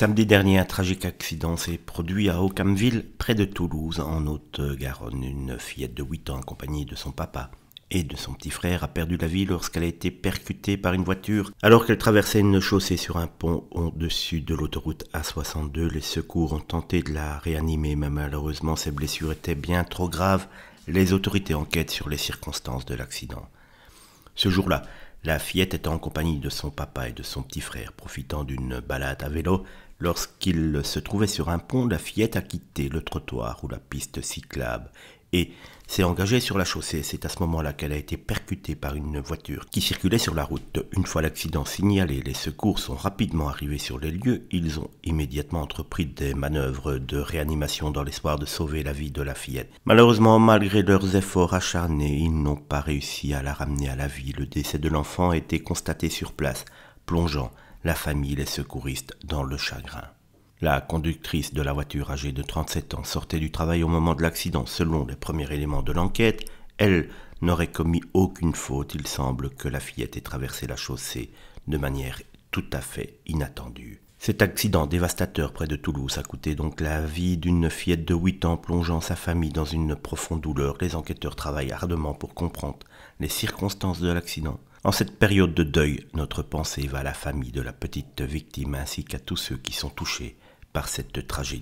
Samedi dernier, un tragique accident s'est produit à Aucamville, près de Toulouse, en Haute-Garonne. Une fillette de 8 ans, accompagnée de son papa et de son petit frère, a perdu la vie lorsqu'elle a été percutée par une voiture. Alors qu'elle traversait une chaussée sur un pont au-dessus de l'autoroute A62, les secours ont tenté de la réanimer, mais malheureusement, ses blessures étaient bien trop graves. Les autorités enquêtent sur les circonstances de l'accident. Ce jour-là, la fillette était en compagnie de son papa et de son petit frère, profitant d'une balade à vélo. Lorsqu'ils se trouvaient sur un pont, la fillette a quitté le trottoir ou la piste cyclable et s'est engagée sur la chaussée. C'est à ce moment-là qu'elle a été percutée par une voiture qui circulait sur la route. Une fois l'accident signalé, les secours sont rapidement arrivés sur les lieux. Ils ont immédiatement entrepris des manœuvres de réanimation dans l'espoir de sauver la vie de la fillette. Malheureusement, malgré leurs efforts acharnés, ils n'ont pas réussi à la ramener à la vie. Le décès de l'enfant a été constaté sur place, plongeant la famille et les secouristes dans le chagrin. La conductrice de la voiture âgée de 37 ans sortait du travail au moment de l'accident. Selon les premiers éléments de l'enquête, elle n'aurait commis aucune faute. Il semble que la fillette ait traversé la chaussée de manière tout à fait inattendue. Cet accident dévastateur près de Toulouse a coûté donc la vie d'une fillette de 8 ans plongeant sa famille dans une profonde douleur. Les enquêteurs travaillent ardemment pour comprendre les circonstances de l'accident en cette période de deuil, notre pensée va à la famille de la petite victime ainsi qu'à tous ceux qui sont touchés par cette tragédie.